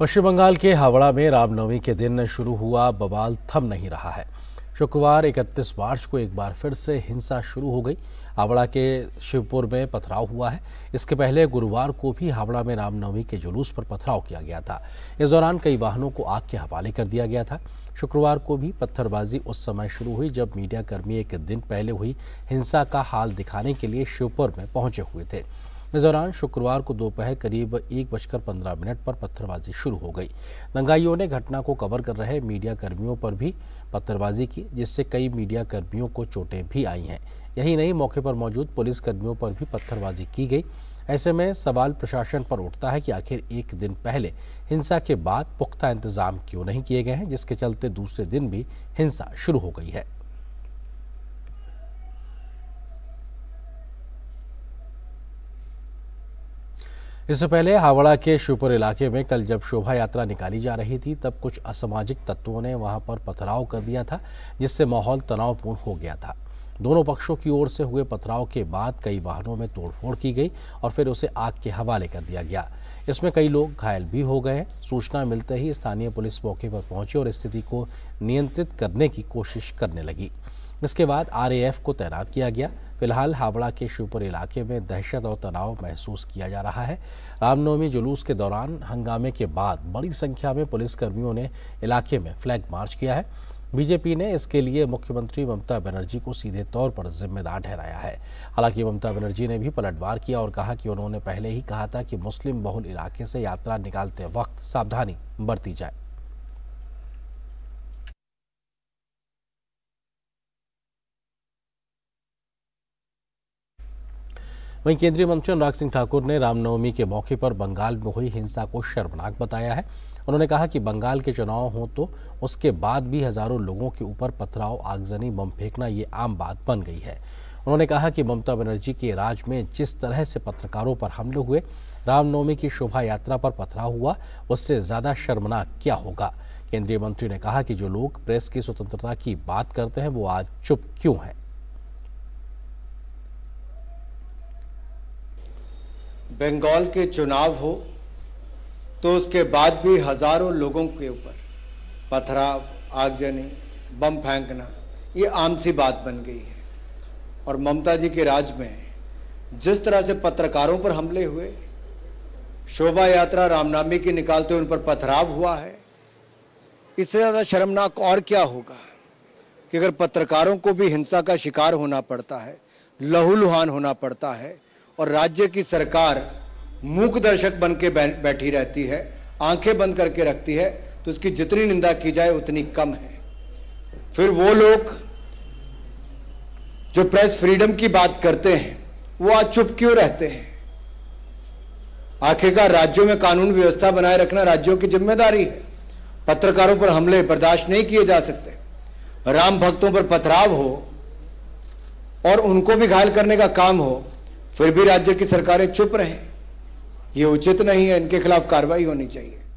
पश्चिम बंगाल के हावड़ा में रामनवमी के दिन शुरू हुआ बवाल थम नहीं रहा है शुक्रवार 31 मार्च को एक बार फिर से हिंसा शुरू हो गई हावड़ा के शिवपुर में पथराव हुआ है इसके पहले गुरुवार को भी हावड़ा में रामनवमी के जुलूस पर पथराव किया गया था इस दौरान कई वाहनों को आग के हवाले कर दिया गया था शुक्रवार को भी पत्थरबाजी उस समय शुरू हुई जब मीडियाकर्मी एक दिन पहले हुई हिंसा का हाल दिखाने के लिए शिवपुर में पहुंचे हुए थे इस दौरान शुक्रवार को दोपहर करीब एक बजकर पंद्रह मिनट पर पत्थरबाजी शुरू हो गई दंगाइयों ने घटना को कवर कर रहे मीडिया कर्मियों पर भी पत्थरबाजी की जिससे कई मीडिया कर्मियों को चोटें भी आई हैं यही नहीं मौके पर मौजूद पुलिस कर्मियों पर भी पत्थरबाजी की गई ऐसे में सवाल प्रशासन पर उठता है कि आखिर एक दिन पहले हिंसा के बाद पुख्ता इंतजाम क्यों नहीं किए गए हैं जिसके चलते दूसरे दिन भी हिंसा शुरू हो गई है इससे पहले हावड़ा के शिवपुर इलाके में कल जब शोभा यात्रा निकाली जा रही थी तब कुछ असामाजिक तत्वों ने वहां पर पथराव कर दिया था जिससे माहौल तनावपूर्ण हो गया था दोनों पक्षों की ओर से हुए पथराव के बाद कई वाहनों में तोड़फोड़ की गई और फिर उसे आग के हवाले कर दिया गया इसमें कई लोग घायल भी हो गए सूचना मिलते ही स्थानीय पुलिस मौके पर पहुंची और स्थिति को नियंत्रित करने की कोशिश करने लगी इसके बाद आरएएफ को तैनात किया गया फिलहाल हावड़ा के शिवपुर इलाके में दहशत और तनाव महसूस किया जा रहा है रामनवमी जुलूस के दौरान हंगामे के बाद बड़ी संख्या में पुलिसकर्मियों ने इलाके में फ्लैग मार्च किया है बीजेपी ने इसके लिए मुख्यमंत्री ममता बनर्जी को सीधे तौर पर जिम्मेदार ठहराया है हालांकि ममता बनर्जी ने भी पलटवार किया और कहा कि उन्होंने पहले ही कहा था कि मुस्लिम बहुल इलाके से यात्रा निकालते वक्त सावधानी बरती जाए वहीं केंद्रीय मंत्री अनुराग सिंह ठाकुर ने रामनवमी के मौके पर बंगाल में हुई हिंसा को शर्मनाक बताया है उन्होंने कहा कि बंगाल के चुनाव हो तो उसके बाद भी हजारों लोगों के ऊपर पथराव आगजनी बम फेंकना ये आम बात बन गई है उन्होंने कहा कि ममता बनर्जी के राज में जिस तरह से पत्रकारों पर हमले हुए रामनवमी की शोभा यात्रा पर पथराव हुआ उससे ज्यादा शर्मनाक क्या होगा केंद्रीय मंत्री ने कहा कि जो लोग प्रेस की स्वतंत्रता की बात करते हैं वो आज चुप क्यों हैं बंगाल के चुनाव हो तो उसके बाद भी हज़ारों लोगों के ऊपर पथराव आगजनी बम फेंकना ये आम सी बात बन गई है और ममता जी के राज में जिस तरह से पत्रकारों पर हमले हुए शोभा यात्रा रामनामी की निकालते तो हुए उन पर पथराव हुआ है इससे ज़्यादा शर्मनाक और क्या होगा कि अगर पत्रकारों को भी हिंसा का शिकार होना पड़ता है लहूलुहान होना पड़ता है और राज्य की सरकार मूक दर्शक बन के बैठी रहती है आंखें बंद करके रखती है तो उसकी जितनी निंदा की जाए उतनी कम है फिर वो लोग जो प्रेस फ्रीडम की बात करते हैं वो आज चुप क्यों रहते हैं आखिरकार राज्यों में कानून व्यवस्था बनाए रखना राज्यों की जिम्मेदारी है पत्रकारों पर हमले बर्दाश्त नहीं किए जा सकते राम भक्तों पर पथराव हो और उनको भी घायल करने का काम हो फिर भी राज्य की सरकारें चुप रहे ये उचित नहीं है इनके खिलाफ कार्रवाई होनी चाहिए